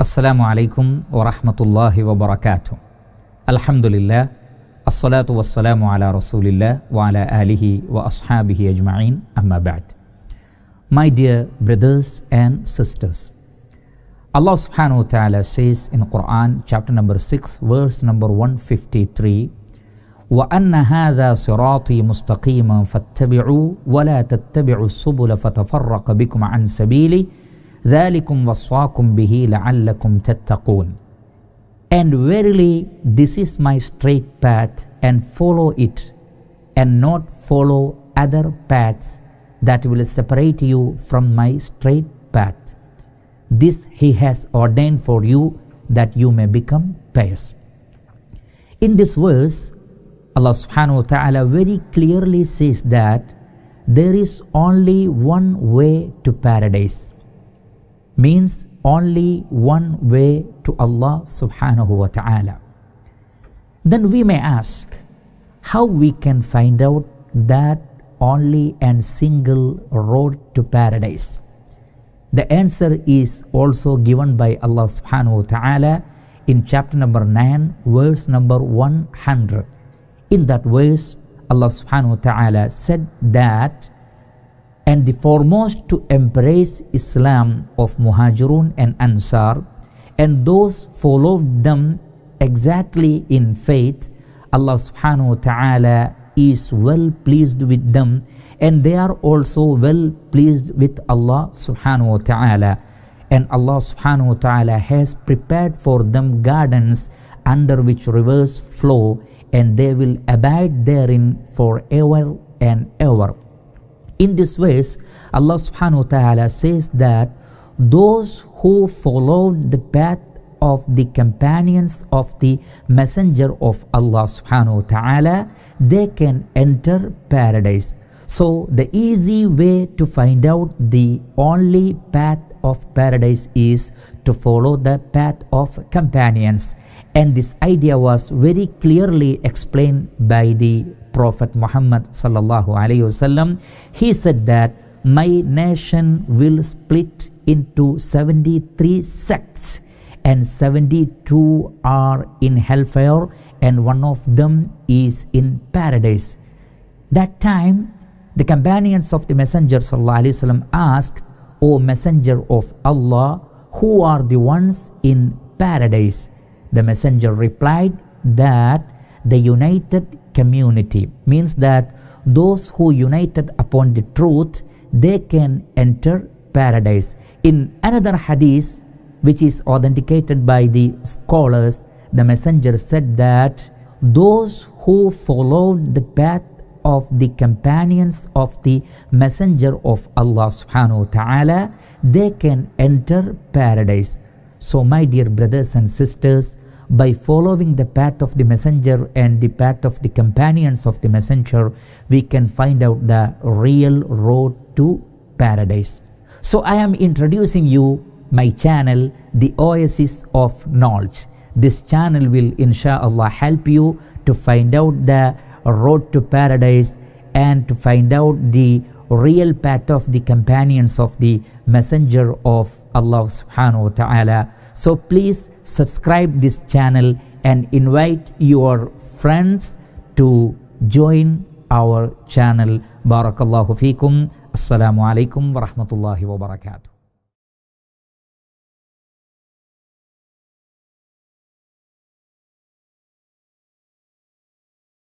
السلام عليكم ورحمة الله وبركاته الحمد لله الصلاة والسلام على رسول الله وعلى آله وأصحابه أجمعين أما بعد My dear brothers and sisters Allah subhanahu wa ta'ala says in Quran chapter number 6 verse number 153 وأن هذا صراطي مستقيما فاتبعوا ولا تتبعوا السبل فتفرق بكم عن سبيله ذلكم وصاكم به لعلكم تتقون And verily this is my straight path and follow it and not follow other paths that will separate you from my straight path. This he has ordained for you that you may become pious. In this verse, Allah subhanahu wa ta'ala very clearly says that there is only one way to paradise means only one way to Allah subhanahu wa ta'ala. Then we may ask how we can find out that only and single road to paradise. The answer is also given by Allah subhanahu wa ta'ala in chapter number 9 verse number 100. In that verse Allah subhanahu wa ta'ala said that and the foremost to embrace Islam of Muhajirun and Ansar, and those followed them exactly in faith, Allah subhanahu wa ta'ala is well pleased with them, and they are also well pleased with Allah subhanahu wa ta'ala. And Allah subhanahu wa ta'ala has prepared for them gardens under which rivers flow, and they will abide therein forever and ever. In this verse, Allah subhanahu wa ta'ala says that those who followed the path of the companions of the messenger of Allah subhanahu wa ta'ala, they can enter paradise. So the easy way to find out the only path of paradise is to follow the path of companions. And this idea was very clearly explained by the Prophet Muhammad sallallahu alaihi wasallam, he said that my nation will split into 73 sects and 72 are in hellfire and one of them is in paradise. That time the companions of the Messenger wasallam asked, O Messenger of Allah, who are the ones in paradise? The Messenger replied that the united community means that those who united upon the truth they can enter paradise in another hadith which is authenticated by the scholars the messenger said that those who followed the path of the companions of the messenger of allah subhanahu wa ta'ala they can enter paradise so my dear brothers and sisters by following the path of the messenger and the path of the companions of the messenger, we can find out the real road to paradise. So, I am introducing you my channel, The Oasis of Knowledge. This channel will, inshallah, help you to find out the road to paradise and to find out the real path of the companions of the messenger of Allah subhanahu wa ta'ala. So please subscribe this channel and invite your friends to join our channel. Barakallahu feekum. Assalamu alaikum wa rahmatullahi wa barakatuh.